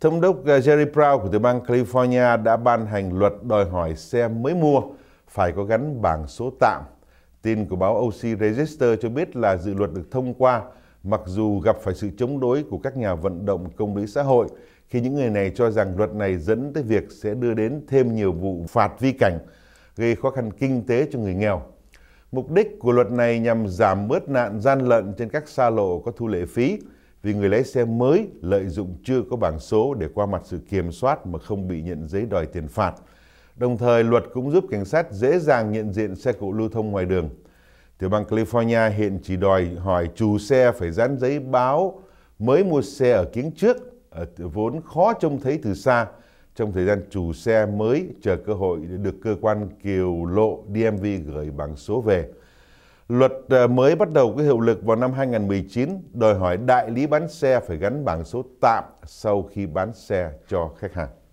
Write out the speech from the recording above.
Thống đốc à, Jerry Brown của tiểu bang California đã ban hành luật đòi hỏi xe mới mua phải có gắn bảng số tạm. Tin của báo OC Register cho biết là dự luật được thông qua mặc dù gặp phải sự chống đối của các nhà vận động công lý xã hội khi những người này cho rằng luật này dẫn tới việc sẽ đưa đến thêm nhiều vụ phạt vi cảnh gây khó khăn kinh tế cho người nghèo. Mục đích của luật này nhằm giảm bớt nạn gian lận trên các xa lộ có thu lệ phí, vì người lái xe mới lợi dụng chưa có bảng số để qua mặt sự kiểm soát mà không bị nhận giấy đòi tiền phạt. Đồng thời, luật cũng giúp cảnh sát dễ dàng nhận diện xe cộ lưu thông ngoài đường. Tiểu bang California hiện chỉ đòi hỏi chủ xe phải dán giấy báo mới mua xe ở kiến trước, vốn khó trông thấy từ xa. Trong thời gian chủ xe mới chờ cơ hội được cơ quan kiều lộ DMV gửi bảng số về. Luật ờ, mới bắt đầu có hiệu lực vào năm 2019 đòi hỏi đại lý bán xe phải gắn bảng số tạm sau khi bán xe cho khách hàng.